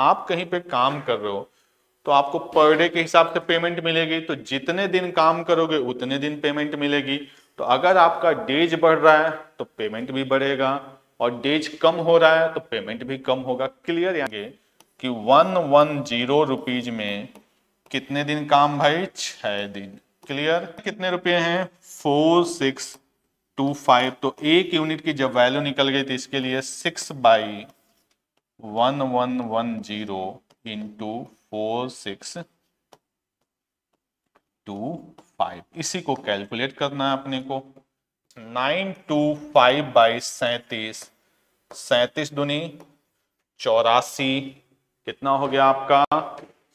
आप कहीं पे काम कर रहे हो तो आपको पर डे के हिसाब से पेमेंट मिलेगी तो जितने दिन काम करोगे उतने दिन पेमेंट मिलेगी तो अगर आपका डेज बढ़ रहा है तो पेमेंट भी बढ़ेगा और डेज कम हो रहा है तो पेमेंट भी कम होगा क्लियर यहाँ कि वन वन जीरो रुपीज में कितने दिन काम भाई छह दिन क्लियर कितने रुपए हैं फोर सिक्स टू फाइव तो एक यूनिट की जब वैल्यू निकल गई तो इसके लिए six by one one one zero into four six two five इसी को कैलकुलेट करना है अपने को नाइन टू फाइव बाई सैतीस सैतीस दुनी चौरासी कितना हो गया आपका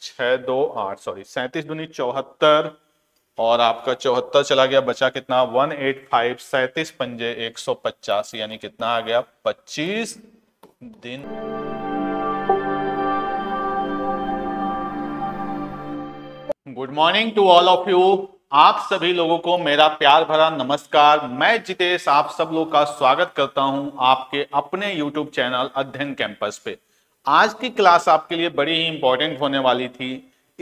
छ दो आठ सॉरी सैंतीस दुनी चौहत्तर और आपका चौहत्तर चला गया बचा कितना वन एट फाइव सैंतीस पंजे एक सौ पचास यानी कितना आ गया पच्चीस दिन good morning to all of you आप सभी लोगों को मेरा प्यार भरा नमस्कार मैं जितेश आप सब लोग का स्वागत करता हूं आपके अपने यूट्यूब चैनल अध्ययन कैंपस पे आज की क्लास आपके लिए बड़ी ही इंपॉर्टेंट होने वाली थी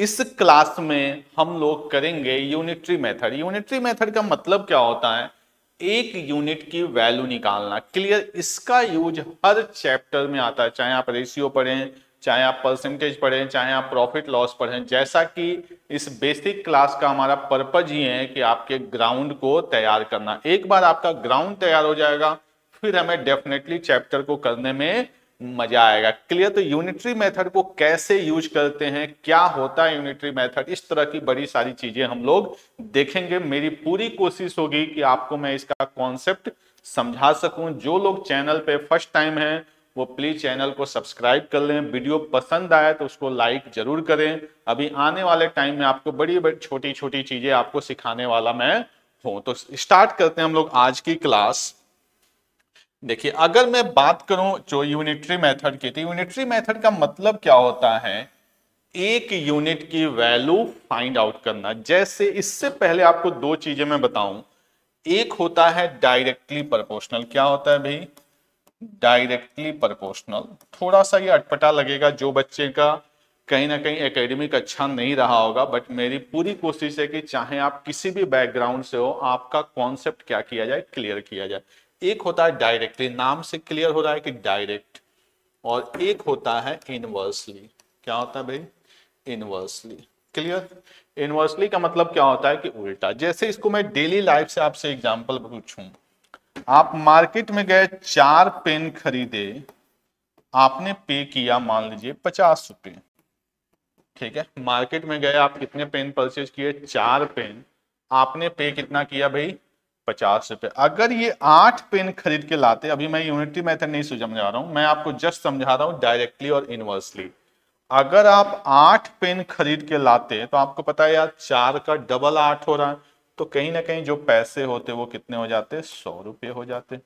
इस क्लास में हम लोग करेंगे यूनिट्री मेथड यूनिट्री मेथड का मतलब क्या होता है एक यूनिट की वैल्यू निकालना क्लियर इसका यूज हर चैप्टर में आता है चाहे आप रेशियो पढ़ें चाहे आप परसेंटेज पढ़ें चाहे आप प्रॉफिट लॉस पढ़ें जैसा कि इस बेसिक क्लास का हमारा पर्पज ही है कि आपके ग्राउंड को तैयार करना एक बार आपका ग्राउंड तैयार हो जाएगा फिर हमें डेफिनेटली चैप्टर को करने में मजा आएगा क्लियर तो यूनिटरी मेथड को कैसे यूज करते हैं क्या होता है यूनिटरी मेथड इस तरह की बड़ी सारी चीजें हम लोग देखेंगे मेरी पूरी कोशिश होगी कि आपको मैं इसका कॉन्सेप्ट समझा सकूं जो लोग चैनल पे फर्स्ट टाइम हैं वो प्लीज चैनल को सब्सक्राइब कर लें वीडियो पसंद आए तो उसको लाइक जरूर करें अभी आने वाले टाइम में आपको बड़ी बड़ी छोटी छोटी चीजें आपको सिखाने वाला मैं हूं तो स्टार्ट करते हैं हम लोग आज की क्लास देखिए अगर मैं बात करूं जो यूनिटरी मेथड की थी यूनिटरी मेथड का मतलब क्या होता है एक यूनिट की वैल्यू फाइंड आउट करना जैसे इससे पहले आपको दो चीजें मैं बताऊं एक होता है डायरेक्टली प्रोपोर्शनल क्या होता है भाई डायरेक्टली प्रोपोर्शनल थोड़ा सा ये अटपटा लगेगा जो बच्चे का कहीं ना कहीं एकेडमिक अच्छा नहीं रहा होगा बट मेरी पूरी कोशिश है कि चाहे आप किसी भी बैकग्राउंड से हो आपका कॉन्सेप्ट क्या किया जाए क्लियर किया जाए एक होता है डायरेक्टली नाम से क्लियर हो रहा है कि डायरेक्ट और एक होता है इनवर्सली क्या होता है भाई इनवर्सली क्लियर इनवर्सली का मतलब क्या होता है कि उल्टा जैसे इसको मैं डेली लाइफ से आपसे एग्जाम्पल पूछू आप मार्केट में गए चार पेन खरीदे आपने पे किया मान लीजिए पचास रुपये ठीक है मार्केट में गए आप कितने पेन परचेज किए चार पेन आपने पे कितना किया भाई पचास रुपए अगर ये आठ पेन खरीद के लाते अभी मैं यूनिटी मेथड नहीं समझा रहा हूं मैं आपको जस्ट समझा रहा हूं डायरेक्टली और इनवर्सली अगर आप आठ पेन खरीद के लाते तो आपको पता है यार चार का डबल आठ हो रहा है तो कहीं ना कहीं जो पैसे होते वो कितने हो जाते सौ रुपये हो जाते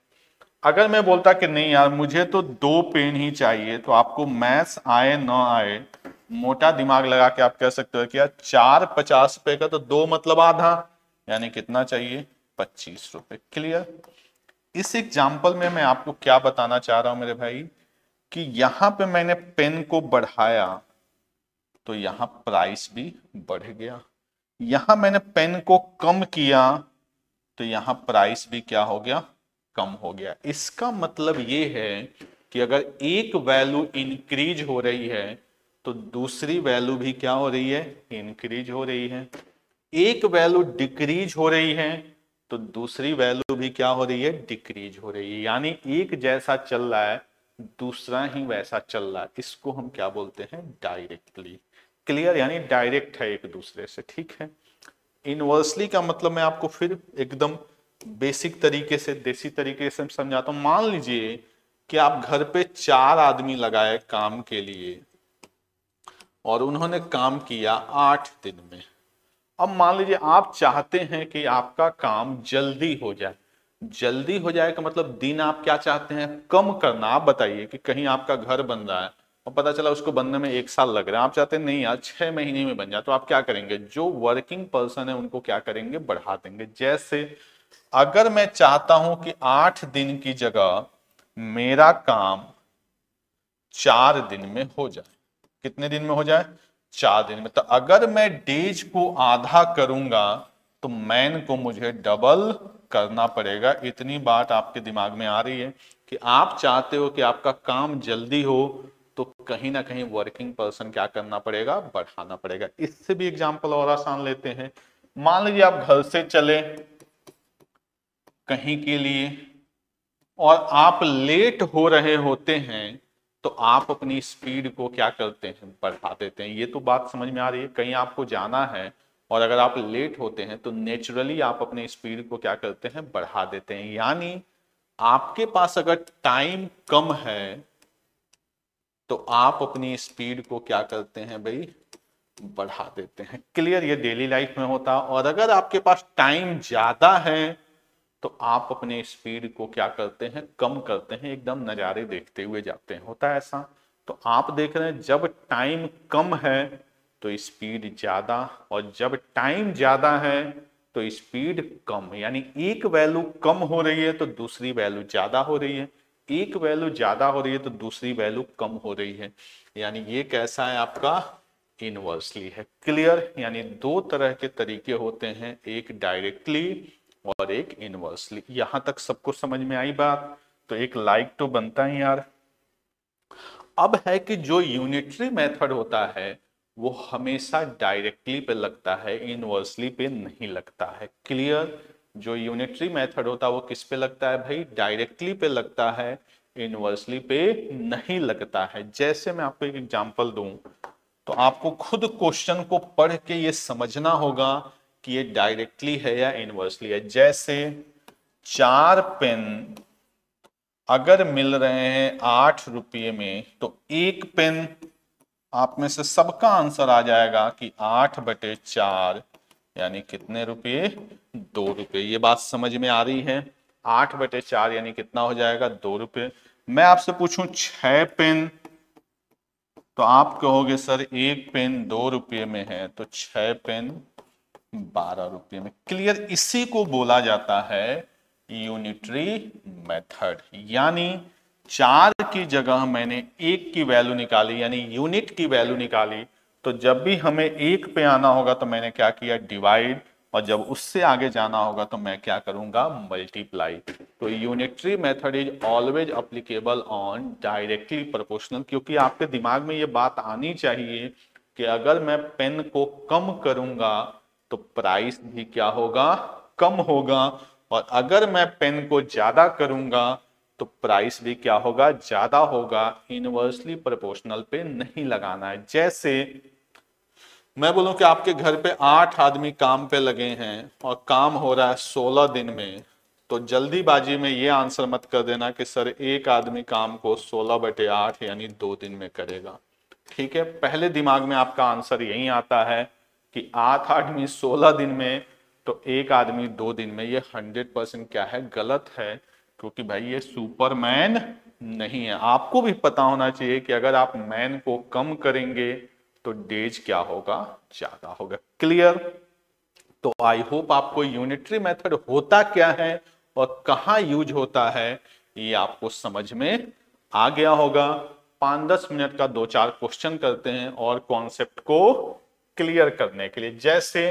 अगर मैं बोलता कि नहीं यार मुझे तो दो पेन ही चाहिए तो आपको मैथ्स आए न आए मोटा दिमाग लगा के आप कह सकते हो कि यार चार पचास रुपए का तो दो मतलब आधा यानी कितना चाहिए पच्चीस रुपए क्लियर इस एग्जाम्पल में मैं आपको क्या बताना चाह रहा हूं मेरे भाई कि यहां पे मैंने पेन को बढ़ाया तो यहां प्राइस भी बढ़ गया यहां मैंने पेन को कम किया तो यहां प्राइस भी क्या हो गया कम हो गया इसका मतलब ये है कि अगर एक वैल्यू इंक्रीज हो रही है तो दूसरी वैल्यू भी क्या हो रही है इंक्रीज हो रही है एक वैल्यू डिक्रीज हो रही है तो दूसरी वैल्यू भी क्या हो रही है डिक्रीज हो रही है यानी एक जैसा चल रहा है दूसरा ही वैसा चल रहा है इसको हम क्या बोलते हैं डायरेक्टली क्लियर यानी डायरेक्ट है एक दूसरे से ठीक है इनवर्सली का मतलब मैं आपको फिर एकदम बेसिक तरीके से देसी तरीके से समझाता हूँ मान लीजिए कि आप घर पे चार आदमी लगाए काम के लिए और उन्होंने काम किया आठ दिन में अब मान लीजिए आप चाहते हैं कि आपका काम जल्दी हो जाए जल्दी हो जाए का मतलब दिन आप क्या चाहते हैं कम करना आप बताइए कि कहीं आपका घर बन रहा है और पता चला उसको बनने में एक साल लग रहा है आप चाहते हैं नहीं यार छह महीने में बन जाए तो आप क्या करेंगे जो वर्किंग पर्सन है उनको क्या करेंगे बढ़ा देंगे जैसे अगर मैं चाहता हूं कि आठ दिन की जगह मेरा काम चार दिन में हो जाए कितने दिन में हो जाए चार दिन में तो अगर मैं डेज को आधा करूंगा तो मैन को मुझे डबल करना पड़ेगा इतनी बात आपके दिमाग में आ रही है कि आप चाहते हो कि आपका काम जल्दी हो तो कहीं ना कहीं वर्किंग पर्सन क्या करना पड़ेगा बढ़ाना पड़ेगा इससे भी एग्जाम्पल और आसान लेते हैं मान लीजिए आप घर से चले कहीं के लिए और आप लेट हो रहे होते हैं तो आप अपनी स्पीड को क्या करते हैं बढ़ा देते हैं ये तो बात समझ में आ रही है कहीं आपको जाना है और अगर आप लेट होते हैं तो नेचुरली आप अपने स्पीड को क्या करते हैं बढ़ा देते हैं यानी आपके पास अगर टाइम कम है तो आप अपनी स्पीड को क्या करते हैं भाई बढ़ा देते हैं क्लियर ये डेली लाइफ में होता और अगर आपके पास टाइम ज्यादा है तो आप अपने स्पीड को क्या करते हैं कम करते हैं एकदम नज़ारे देखते हुए जाते हैं होता है ऐसा तो आप देख रहे हैं जब टाइम कम है तो स्पीड ज़्यादा और जब टाइम ज़्यादा है तो स्पीड कम यानी एक वैल्यू कम हो रही है तो दूसरी वैल्यू ज़्यादा हो रही है एक वैल्यू ज़्यादा हो रही है तो दूसरी वैल्यू कम हो रही है यानी ये कैसा है आपका इनवर्सली है क्लियर यानी दो तरह के तरीके होते हैं एक डायरेक्टली और एक इनवर्सली यहां तक सबको समझ में आई बात तो एक लाइक तो बनता ही यार अब है कि जो यूनिटरी मेथड होता है वो हमेशा डायरेक्टली पे लगता है इनवर्सली पे नहीं लगता है क्लियर जो यूनिटरी मेथड होता है वो किस पे लगता है भाई डायरेक्टली पे लगता है इनवर्सली पे नहीं लगता है जैसे मैं आपको एक एग्जांपल दूं तो आपको खुद क्वेश्चन को पढ़ के ये समझना होगा कि ये डायरेक्टली है या इनवर्सली है जैसे चार पेन अगर मिल रहे हैं आठ रुपये में तो एक पेन आप में से सबका आंसर आ जाएगा कि आठ बटे चार यानी कितने रुपये दो रुपये ये बात समझ में आ रही है आठ बटे चार यानी कितना हो जाएगा दो रुपये मैं आपसे पूछूं छह पेन तो आप कहोगे सर एक पेन दो रुपये में है तो छह पेन बारह रुपये में क्लियर इसी को बोला जाता है यूनिटरी मेथड यानी चार की जगह मैंने एक की वैल्यू निकाली यानी यूनिट की वैल्यू निकाली तो जब भी हमें एक पे आना होगा तो मैंने क्या किया डिवाइड और जब उससे आगे जाना होगा तो मैं क्या करूंगा मल्टीप्लाई तो unitary method is always applicable on directly proportional क्योंकि आपके दिमाग में ये बात आनी चाहिए कि अगर मैं पेन को कम करूंगा तो प्राइस भी क्या होगा कम होगा और अगर मैं पेन को ज्यादा करूंगा तो प्राइस भी क्या होगा ज्यादा होगा इनवर्सली प्रोपोर्शनल पे नहीं लगाना है जैसे मैं बोलूं कि आपके घर पे आठ आदमी काम पे लगे हैं और काम हो रहा है सोलह दिन में तो जल्दीबाजी में ये आंसर मत कर देना कि सर एक आदमी काम को सोलह बटे आठ यानी दो दिन में करेगा ठीक है पहले दिमाग में आपका आंसर यही आता है कि आठ आदमी सोलह दिन में तो एक आदमी दो दिन में ये हंड्रेड परसेंट क्या है गलत है क्योंकि भाई ये सुपरमैन नहीं है आपको भी पता होना चाहिए कि अगर आप मैन को कम करेंगे तो डेज क्या होगा ज्यादा होगा क्लियर तो आई होप आपको यूनिटरी मेथड होता क्या है और कहा यूज होता है ये आपको समझ में आ गया होगा पांच दस मिनट का दो चार क्वेश्चन करते हैं और कॉन्सेप्ट को क्लियर करने के लिए जैसे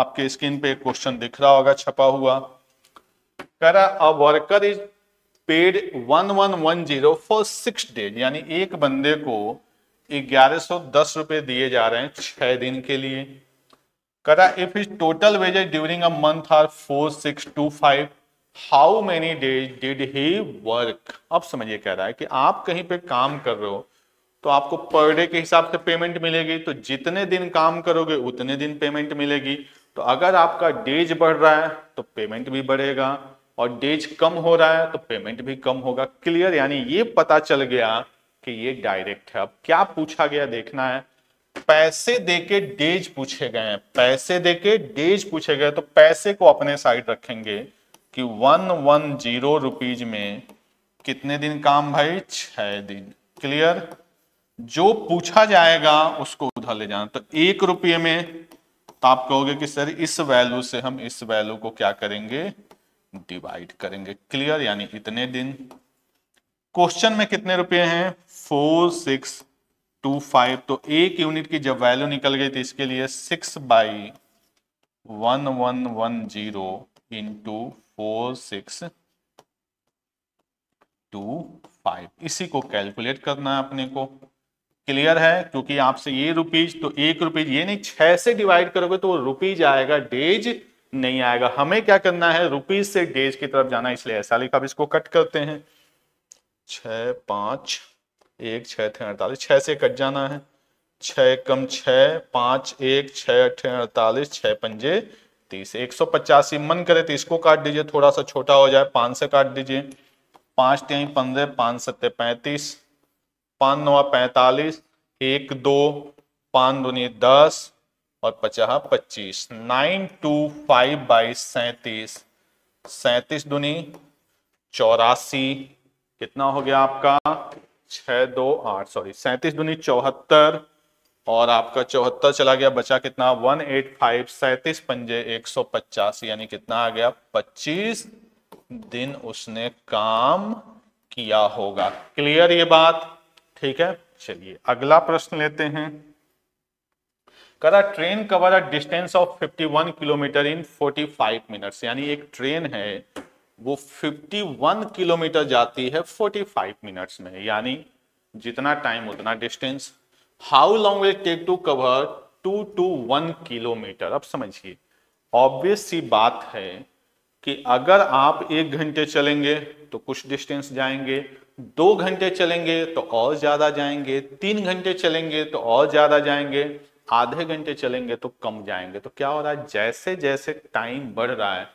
आपके स्क्रीन पे क्वेश्चन दिख रहा होगा छपा हुआ कर worker is paid one one one zero for six days यानी एक बंदे को ग्यारह सौ दस रुपए दिए जा रहे हैं छह दिन के लिए करा if is total wages during a month are four six two five how many days did he work अब समझिए कह रहा है कि आप कहीं पे काम कर रहे हो तो आपको पर डे के हिसाब से पेमेंट मिलेगी तो जितने दिन काम करोगे उतने दिन पेमेंट मिलेगी तो अगर आपका डेज बढ़ रहा है तो पेमेंट भी बढ़ेगा और डेज कम हो रहा है तो पेमेंट भी कम होगा क्लियर यानी ये पता चल गया कि ये डायरेक्ट है अब क्या पूछा गया देखना है पैसे देके डेज पूछे गए हैं पैसे देके डेज पूछे गए तो पैसे को अपने साइड रखेंगे कि वन वन जीरो रुपीज में कितने दिन काम भाई छह दिन क्लियर जो पूछा जाएगा उसको उधर ले जाना तो एक रुपये में तो आप कहोगे कि सर इस वैल्यू से हम इस वैल्यू को क्या करेंगे डिवाइड करेंगे क्लियर यानी इतने दिन क्वेश्चन में कितने रुपए हैं फोर सिक्स टू फाइव तो एक यूनिट की जब वैल्यू निकल गई थी तो इसके लिए six by one one one zero into four six two five इसी को कैलकुलेट करना है अपने को क्लियर है क्योंकि आपसे ये रुपीज तो एक रुपीज ये नहीं छह से डिवाइड करोगे तो वो रुपीज आएगा डेज नहीं आएगा हमें क्या करना है रुपीज से डेज की तरफ जाना इसलिए ऐसा लिखा इसको कट करते हैं छ पांच एक छह अड़तालीस छह से कट जाना है छ कम छ पांच एक छ अठ अड़तालीस छह पंजे तीस एक सौ पचासी मन करे तो इसको काट दीजिए थोड़ा सा छोटा हो जाए पांच से काट दीजिए पांच तीन पंद्रह पांच सत्ते पैंतीस पान नवा पैंतालीस एक दो पान दुनी दस और पचास हाँ, पच्चीस नाइन टू फाइव बाई सैतीस सैतीस दुनी चौरासी कितना हो गया आपका छह दो आठ सॉरी सैतीस दुनी चौहत्तर और आपका चौहत्तर चला गया बचा कितना वन एट फाइव सैतीस पंजे एक सौ पचास यानी कितना आ गया पच्चीस दिन उसने काम किया होगा क्लियर ये बात ठीक है चलिए अगला प्रश्न लेते हैं करा train cover a distance of 51 kilometre in 45 minutes यानी एक ट्रेन है वो 51 किलोमीटर जाती है 45 मिनट्स में यानी जितना टाइम उतना distance how long will take to cover two two one kilometre अब समझिए ऑब्वियस सी बात है कि अगर आप एक घंटे चलेंगे तो कुछ डिस्टेंस जाएंगे दो घंटे चलेंगे तो और ज़्यादा जाएंगे तीन घंटे चलेंगे तो और ज़्यादा जाएंगे आधे घंटे चलेंगे तो कम जाएंगे तो क्या हो रहा है जैसे जैसे टाइम बढ़ रहा है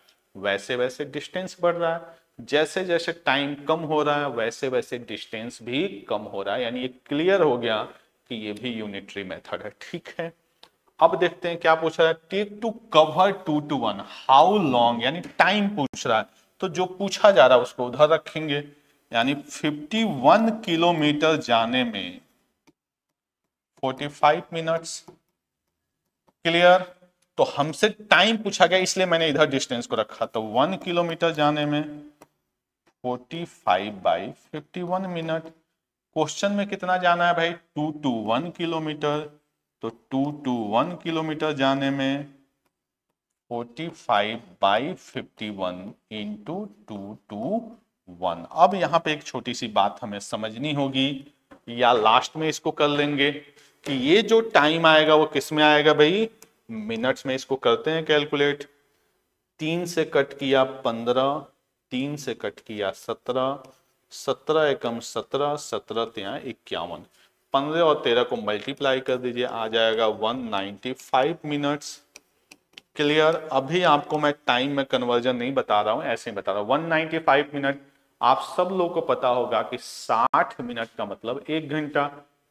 वैसे वैसे डिस्टेंस बढ़ रहा है जैसे जैसे टाइम कम हो रहा है वैसे वैसे डिस्टेंस भी कम हो रहा है यानी ये क्लियर हो गया कि ये भी यूनिटरी मेथड है ठीक है अब देखते हैं क्या पूछ रहा है take to cover two two one how long यानी टाइम पूछ रहा है तो जो पूछा जा रहा है उसको उधर रखेंगे यानी 51 किलोमीटर जाने में 45 मिनट्स क्लियर तो हमसे टाइम पूछा गया इसलिए मैंने इधर डिस्टेंस को रखा तो 1 किलोमीटर जाने में 45 five by fifty minute question में कितना जाना है भाई टू टू वन किलोमीटर तो टू टू वन किलोमीटर जाने में 45 five by fifty one into two two one अब यहाँ पे एक छोटी सी बात हमें समझनी होगी या लास्ट में इसको कर लेंगे कि ये जो टाइम आएगा वो किस में आएगा भाई मिनट्स में इसको करते हैं कैलकुलेट तीन से कट किया पंद्रह तीन से कट किया सत्रह सत्रह एकम सत्रह सत्रह त्या इक्यावन पंद्रह और तेरह को मल्टीप्लाई कर दीजिए आ जाएगा one ninety five minutes clear अभी आपको मैं टाइम में कन्वर्जन नहीं बता रहा हूं ऐसे ही बता रहा हूं वन नाइनटी फाइव मिनट आप सब लोग को पता होगा कि 60 मिनट का मतलब एक घंटा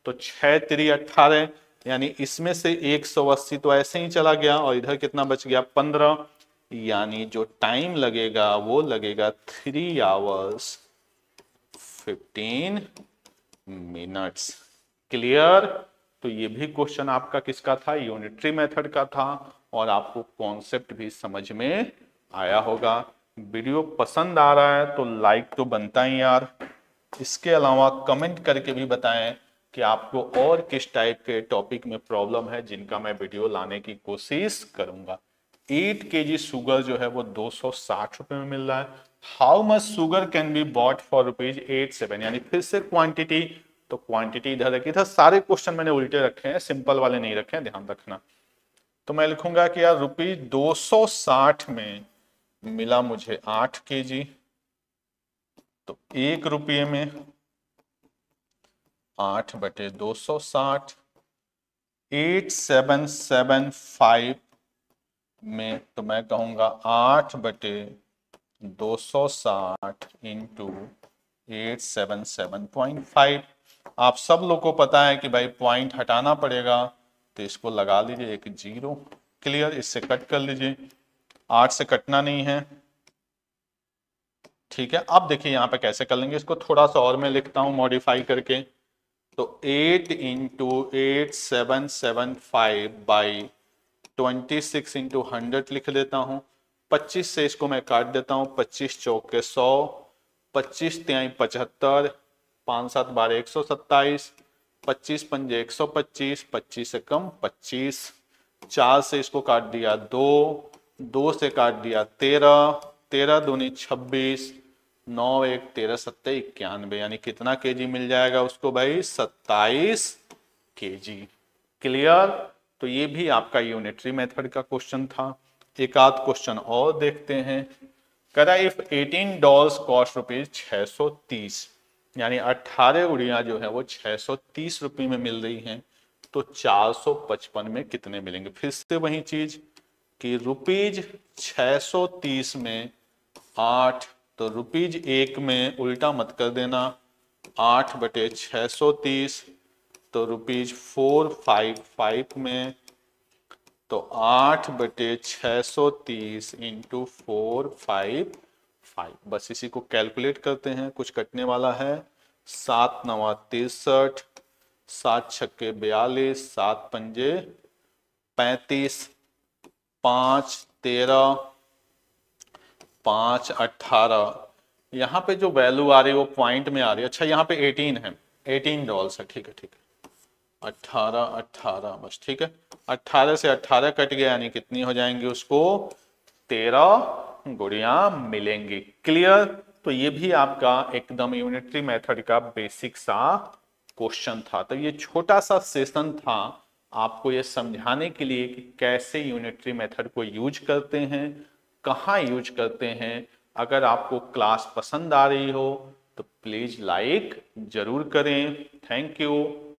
तो छह त्री अट्ठारह यानी इसमें से 180 तो ऐसे ही चला गया और इधर कितना बच गया 15 यानी जो टाइम लगेगा वो लगेगा थ्री आवर्स 15 मिनट्स क्लियर तो ये भी क्वेश्चन आपका किसका था यूनिटरी मेथड का था और आपको कॉन्सेप्ट भी समझ में आया होगा वीडियो पसंद आ रहा है तो लाइक तो बनता ही यार इसके अलावा कमेंट करके भी बताएं कि आपको और किस टाइप के टॉपिक में प्रॉब्लम है जिनका मैं वीडियो लाने की कोशिश करूंगा एट के जी शुगर जो है वो दो सौ साठ रुपए में मिल रहा है how much sugar can be bought for rupees eight seven यानी फिर से क्वांटिटी तो क्वांटिटी इधर रखी था सारे क्वेश्चन मैंने उल्टे रखे हैं सिंपल वाले नहीं रखे हैं ध्यान रखना तो मैं लिखूंगा कि यार रुपीज दो सौ साठ में मिला मुझे आठ के जी तो एक रुपये में आठ बटे दो सौ साठ एट सेवन सेवन फाइव में तो मैं कहूंगा आठ बटे दो सौ साठ into eight seven seven point five आप सब लोग को पता है कि भाई पॉइंट हटाना पड़ेगा तो इसको लगा लीजिए एक जीरो क्लियर इससे कट कर लीजिए आठ से कटना नहीं है ठीक है अब देखिए यहाँ पे कैसे कर लेंगे इसको थोड़ा सा और मैं लिखता हूं मॉडिफाई करके तो eight into eight seven seven five by twenty six into hundred लिख देता हूं पच्चीस से इसको मैं काट देता हूँ पच्चीस चौक के सौ पच्चीस त्याई पचहत्तर पाँच सात बारह एक सौ सत्ताईस पच्चीस पंजे एक सौ पच्चीस पच्चीस से कम पच्चीस चार से इसको काट दिया दो दो से काट दिया तेरह तेरह दूनी छब्बीस नौ एक तेरह सत्तर इक्यानवे यानी कितना केजी मिल जाएगा उसको भाई सत्ताईस केजी क्लियर तो ये भी आपका यूनिटरी मेथड का क्वेश्चन था एक आध क्वेश्चन और देखते हैं कह रहा इफ 18 डॉल्स कॉस्ट रुपीज तीस यानी अट्ठारह उड़िया जो है वो छह तीस रुपये में मिल रही हैं तो चार सौ पचपन में कितने मिलेंगे फिर से वही चीज़ कि रुपीज 630 में आठ तो रुपीज एक में उल्टा मत कर देना आठ बटे छ तीस तो रुपीज फोर फाइव फाइव में तो आठ बटे छ सौ तीस इंटू फोर फाइव फाइव बस इसी को कैलकुलेट करते हैं कुछ कटने वाला है सात नवा तिरसठ सात छक्के बयालीस सात पंजे पैंतीस पाँच तेरह पाँच अट्ठारह यहाँ पे जो वैल्यू आ रही है वो पॉइंट में आ रही है अच्छा यहाँ पे एटीन है एटीन डॉल्स है ठीक है ठीक है अट्ठारह अट्ठारह बस ठीक है अट्ठारह से अट्ठारह कट गया यानी कितनी हो जाएंगी उसको तेरह गुड़िया मिलेंगी क्लियर तो ये भी आपका एकदम यूनिटरी मेथड का बेसिक सा क्वेश्चन था तो ये छोटा सा सेशन था आपको ये समझाने के लिए कि कैसे यूनिटरी मेथड को यूज करते हैं कहाँ यूज करते हैं अगर आपको क्लास पसंद आ रही हो तो प्लीज़ लाइक ज़रूर करें थैंक यू